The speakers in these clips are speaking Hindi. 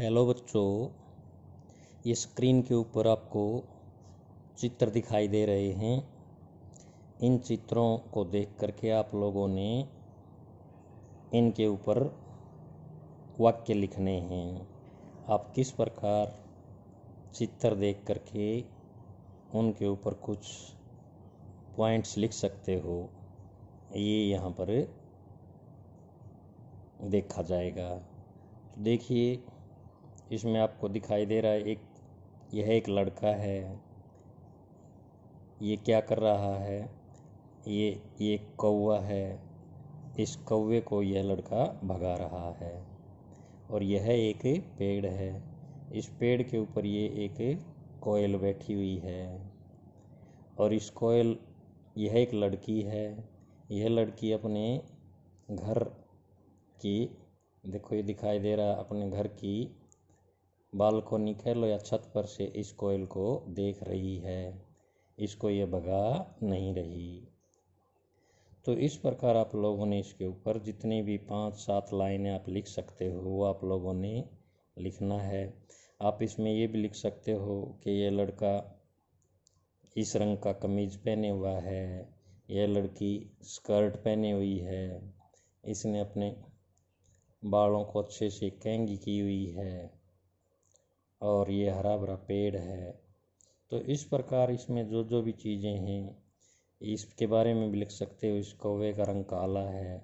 हेलो बच्चों ये स्क्रीन के ऊपर आपको चित्र दिखाई दे रहे हैं इन चित्रों को देख करके आप लोगों ने इनके ऊपर वाक्य लिखने हैं आप किस प्रकार चित्र देख करके उनके ऊपर कुछ पॉइंट्स लिख सकते हो ये यहाँ पर देखा जाएगा देखिए इसमें आपको दिखाई दे रहा है एक यह एक लड़का है ये क्या कर रहा है ये ये कौवा है इस कौवे को यह लड़का भगा रहा है और यह एक पेड़ है इस पेड़ के ऊपर ये एक कोयल बैठी हुई है और इस कोयल यह एक लड़की है यह लड़की अपने घर की देखो ये दिखाई दे रहा अपने घर की बालकोनी कह लो या छत पर से इस कोयल को देख रही है इसको ये भगा नहीं रही तो इस प्रकार आप लोगों ने इसके ऊपर जितनी भी पाँच सात लाइनें आप लिख सकते हो वो आप लोगों ने लिखना है आप इसमें ये भी लिख सकते हो कि यह लड़का इस रंग का कमीज पहने हुआ है यह लड़की स्कर्ट पहने हुई है इसने अपने बालों को अच्छे से कैंगी की हुई है और ये हरा भरा पेड़ है तो इस प्रकार इसमें जो जो भी चीज़ें हैं इसके बारे में भी लिख सकते हो इस कौवे का रंग काला है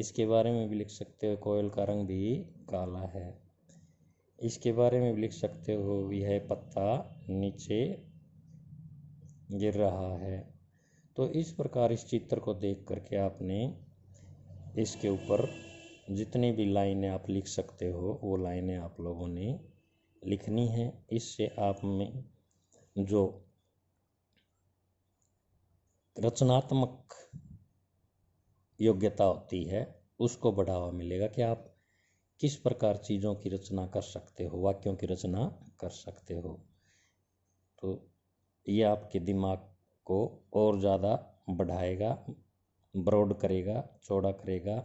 इसके बारे में भी लिख सकते हो कोयल का रंग भी काला है इसके बारे में भी लिख सकते हो यह पत्ता नीचे गिर रहा है तो इस प्रकार इस चित्र को देख करके आपने इसके ऊपर जितनी भी लाइनें आप लिख सकते हो वो लाइनें आप लोगों ने लिखनी है इससे आप में जो रचनात्मक योग्यता होती है उसको बढ़ावा मिलेगा कि आप किस प्रकार चीज़ों की रचना कर सकते हो वाक्यों की रचना कर सकते हो तो ये आपके दिमाग को और ज़्यादा बढ़ाएगा ब्रॉड करेगा चौड़ा करेगा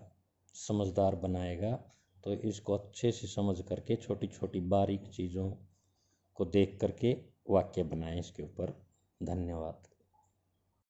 समझदार बनाएगा तो इसको अच्छे से समझ करके छोटी छोटी बारीक चीज़ों को देख करके वाक्य बनाएँ इसके ऊपर धन्यवाद